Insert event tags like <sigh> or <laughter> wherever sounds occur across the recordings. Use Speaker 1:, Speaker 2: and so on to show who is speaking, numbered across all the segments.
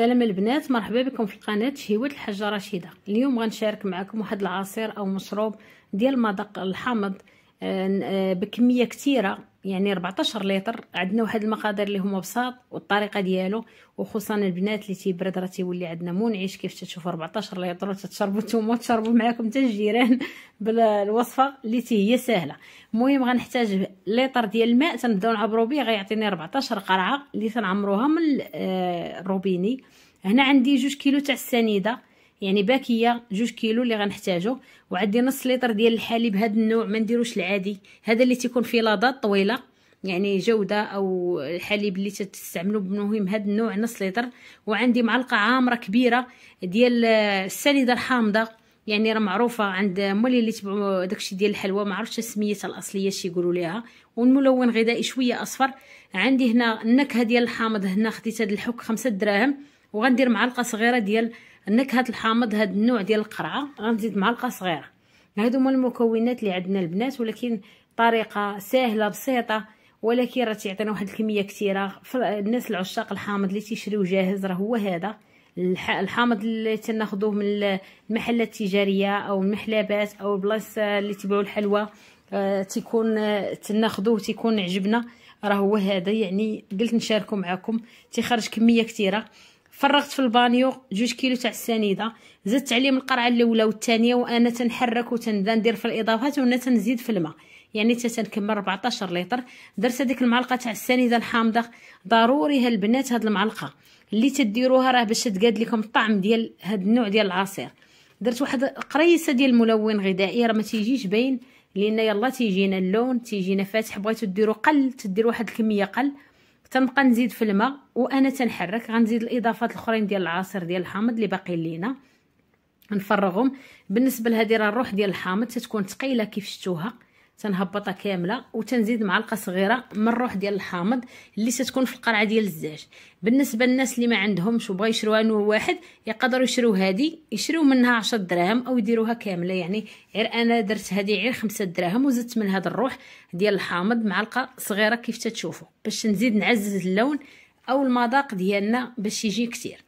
Speaker 1: سلام البنات مرحبا بكم في قناه شهيوه الحاجه رشيده اليوم غنشارك معكم واحد العصير او مشروب ديال مذاق الحامض آه، آه، بكميه كثيره يعني 14 لتر عندنا واحد المقادير اللي هما بساط والطريقه ديالو وخصوصا البنات اللي تيبرد راه تيولي عندنا منعش كيف تشوفوا 14 لتر وتتشربوا نتوما تشربوا معاكم حتى الجيران <laughs> بالوصفه اللي تي هي سهله المهم غنحتاج لتر ديال الماء تنبداو نعبروا به غيعطيني 14 قرعه اللي تنعمروها من الروبيني آه، هنا عندي جوج كيلو تاع السنيده يعني باكيه جوج كيلو اللي غنحتاجو وعندي نص لتر ديال الحليب هذا النوع ما نديروش العادي هذا اللي تيكون فيه لاضات طويله يعني جوده او الحليب اللي تستعملوا بمهم هذا النوع نص لتر وعندي معلقه عامره كبيره ديال السنيده الحامضه يعني راه معروفه عند مولي اللي تبعوا داكشي ديال الحلوى ما عرفتش سميتها الاصليه شي يقولوا ليها والملون غذائي شويه اصفر عندي هنا النكهه ديال الحامض هنا خديت هاد الحك خمسة دراهم وغندير معلقه صغيره ديال النكهه الحامض هذا النوع ديال القرعه غنزيد معلقه صغيره هادو هما المكونات اللي عندنا البنات ولكن طريقه سهله بسيطه ولكن راه تيعطينا واحد الكميه كثيره الناس العشاق الحامض اللي تيشريو جاهز راه هو هذا الحامض اللي تناخذوه من المحلات التجاريه او المحلبات او البلاصه آه، اللي تبيعوا الحلوى آه، تيكون آه، تناخذوه تيكون عجبنا راه هو هذا يعني قلت نشاركه معكم تيخرج كميه كثيره فرغت في البانيو جوج كيلو تاع السنيده زدت عليهم القرعه الاولى والثانيه وانا تنحرك وتندير ندير في الاضافات وانا تنزيد في الماء يعني حتى تنكمل 14 لتر درت هذيك المعلقه تاع السنيده الحامضه ضروري هالبنات هاد المعلقه اللي تديروها راه باش تقاد لكم الطعم ديال هاد النوع ديال العصير درت واحد قريسه ديال الملون غذائي راه ما تيجيش باين لان يلا تيجينا اللون تيجينا فاتح بغيتو ديروا قل تدير واحد الكميه قل تنبقى نزيد في الماء وانا تنحرك غنزيد الاضافات الاخرين ديال العصير ديال الحامض اللي باقيين لينا نفرغهم بالنسبه لهذه راه الروح ديال الحامض تتكون ثقيله كيف شفتوها تنهبطها كامله وتنزيد معلقه صغيره من الروح ديال الحامض اللي تتكون في القرعه ديال الزاج بالنسبه للناس اللي ما عندهمش وبغى يشروها نوع واحد يقدروا يشريو هذه يشريو منها 10 دراهم او يديروها كامله يعني غير انا درت هذه غير 5 دراهم وزدت من هذا الروح ديال الحامض معلقه صغيره كيف تتشوفوا باش نزيد نعزز اللون او المذاق ديالنا باش يجي كثير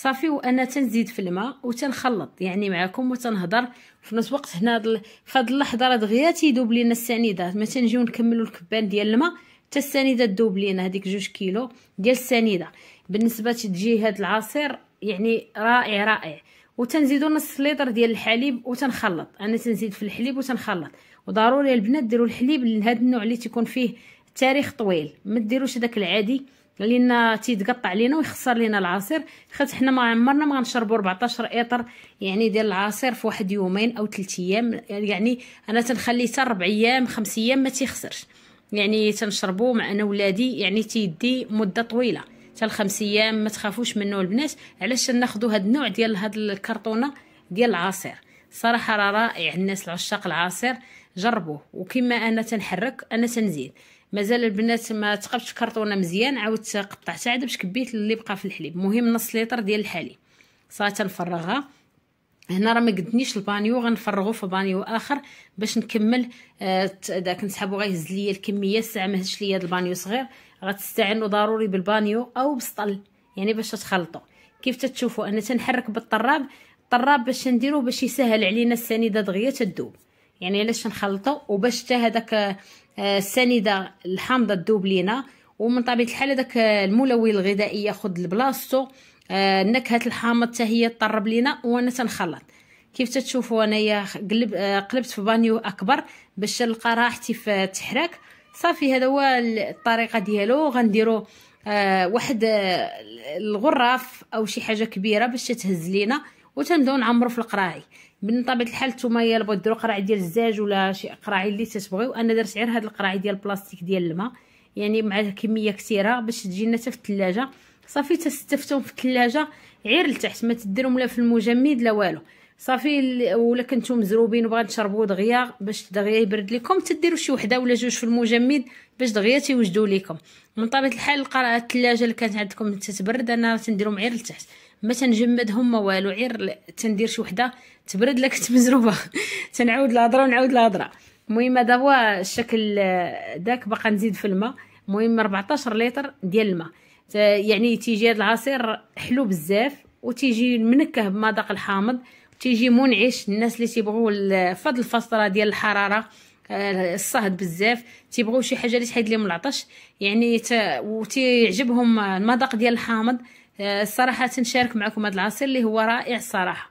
Speaker 1: صافي وانا تنزيد في الماء وتنخلط يعني معكم وتنهضر في نفس الوقت هنا في هاد اللحظه راه دغيا تيدوب لينا السنيده ما تنجيو نكملوا الكبان ديال الماء حتى السنيده تذوب لينا هذيك جوج كيلو ديال السنيده بالنسبه تجي هاد العصير يعني رائع رائع وتنزيدوا نص لتر ديال الحليب وتنخلط انا تنزيد في الحليب وتنخلط وضروري البنات ديروا الحليب لهذا النوع اللي تيكون فيه تاريخ طويل ما ديروش داك العادي لان تيتقطع لينا ويخسر لينا العصير خاطر حنا ما عمرنا ما غنشربوا 14 اطر يعني ديال العصير في واحد يومين او ثلاث ايام يعني انا تنخليه حتى ربع ايام خمس ايام ما تيخسرش يعني تنشربو مع انا ولادي يعني تيدي مده طويله حتى لخمس ايام ما تخافوش منه البنات علاش ناخذوا هاد النوع ديال هاد الكرتونه ديال العصير صراحه راه رائع الناس العشاق العصير جربوه وكما انا تنحرك انا تنزيد مازال البنات ما تقبتش كرطونه مزيان عاودت قطعتها عاد باش كبيت اللي بقى في الحليب المهم نص ليطر ديال الحليب صافي تنفرغها هنا راه ما قدنيش البانيو غنفرغو في بانيو اخر باش نكمل آه، داك نسحبو غيهز ليا الكميه الساعه ما هزش ليا هاد البانيو صغير غتستعينوا ضروري بالبانيو او بسطل يعني باش تخلطوا كيف تتشوفوا انا تنحرك بالطراب الطراب باش نديرو باش يسهل علينا السنيده دغيا تذوب يعني علاش نخلطو وباش حتى هذاك آه، السنيده الحامضه تذوب لينا ومن طبيعه الحال هذاك آه، الملون الغذائي ياخذ بلاصتو النكهه آه، الحامض حتى هي تطرب لينا وانا تنخلط كيف تتشوفوا انايا قلب قلبت في بانيو اكبر باش نلقى راحتي في التحراك صافي هذا هو الطريقه ديالو غنديرو واحد الغراف او شي حاجه كبيره باش تهز لينا وتنبداو نعمرو في القراعي من طبيعه الحال نتوما الا بغيتو ديروا قراعي ديال الزاج ولا شي قراعي اللي تتبغيو انا درت غير هاد القراعي ديال البلاستيك ديال الماء يعني مع كميه كثيره باش تجينا حتى في الثلاجه صافي تستفتهم في الثلاجه غير لتحت ما تديرهم لا في المجمد لا والو صافي ولا كنتو مزروبين وبغا تشربوا دغيا باش دغيا يبرد لكم تديروا شي وحده ولا جوج في المجمد باش دغيا تيوجدوا لكم من طبيعه الحال الثلاجه اللي كانت عندكم تتبرد انا تنديرهم غير لتحت ما تنجمدهم ما والو غير تندير شي وحده تبرد لك <laughs> مزروبه تنعاود الهضره ونعاود الهضره المهم هذا هو الشكل آه، داك باقا نزيد في الماء المهم 14 لتر ديال الماء يعني تيجي هاد العصير حلو بزاف وتيجي منكه بمذاق الحامض تيجي منعش الناس اللي تيبغوا فهاد الفصله ديال الحراره آه، الصهد بزاف تيبغوا شي حاجه اللي تحيد لهم العطش يعني ت... وتيعجبهم المذاق ديال الحامض الصراحه آه، تنشارك معكم هذا العصير اللي هو رائع صراحه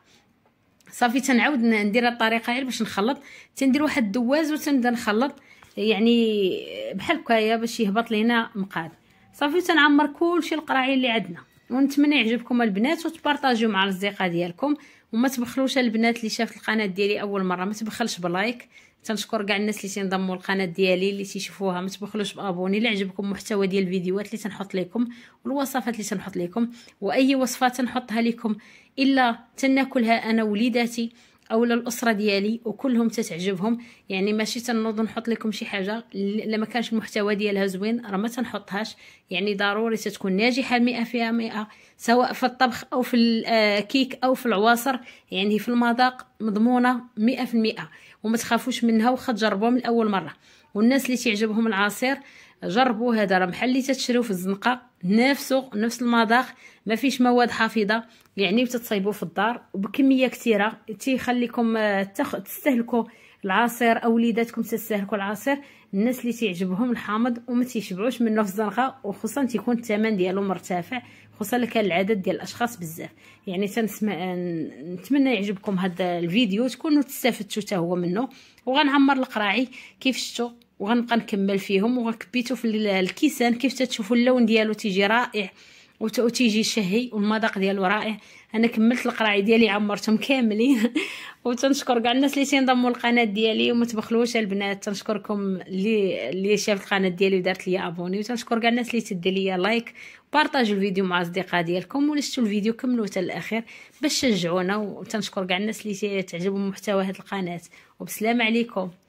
Speaker 1: صافي تنعاود ندير الطريقه غير باش نخلط تندير واحد الدواز وتنبدا نخلط يعني بحال هكايا باش يهبط لينا مقاد صافي تنعمر كلشي القراعي اللي عندنا ونتمنى يعجبكم البنات وتبارطاجيو مع الاصدقاء ديالكم وما تبخلوش البنات اللي شافت القناه ديالي اول مره ما تبخلش بلايك تنشكر كاع الناس اللي تنضموا للقناه ديالي اللي تيشوفوها ما تبخلوش بابوني الا عجبكم المحتوى ديال الفيديوهات اللي تنحط لكم والوصفات اللي تنحط لكم واي وصفه تنحطها لكم الا تناكلها انا وليداتي اولا الاسره ديالي وكلهم تتعجبهم يعني ماشي تنوض نحط لكم شي حاجه الا ما كانش المحتوى ديالها زوين راه ما تنحطهاش يعني ضروري تتكون ناجحه 100 في مئة سواء في الطبخ او في الكيك آه، او في العواصر يعني في المذاق مضمونه 100% وما تخافوش منها واخا تجربوها من اول مره والناس اللي تعجبهم العصير جربوا هذا راه بحال اللي تتشريو في الزنقه نفسه نفس المذاق ما فيش مواد حافظه يعني بتتصايبوا في الدار وبكميه كثيره تيخليكم آه، تستهلكوا العصير او وليداتكم تستهلكوا العصير الناس اللي تيعجبهم الحامض وما تيشبعوش منه في الزنقه وخصوصا تيكون الثمن ديالو مرتفع خصوصا كان العدد ديال الاشخاص بزاف يعني تنسمع نتمنى يعجبكم هذا الفيديو تكونوا تستافدتوا حتى هو منه وغنعمر القراعي كيف شفتوا وغنبقى نكمل فيهم وغنكبيتو في الكيسان كيف تتشوفوا اللون ديالو تيجي رائع وتيجي شهي والمذاق ديالو رائع انا كملت القرايه ديالي عمرتهم كاملين <laughs> وتنشكر كاع الناس اللي تنضموا للقناه ديالي وما تبخلوش البنات تنشكركم اللي اللي شافت القناه ديالي ودارت لي ابوني وتنشكر كاع الناس اللي تدي لي لايك بارطاجوا الفيديو مع اصدقاء ديالكم ولستوا الفيديو كملوا حتى الاخير باش تشجعونا وتنشكر كاع الناس اللي تعجبهم محتوى هذه القناه وبسلام عليكم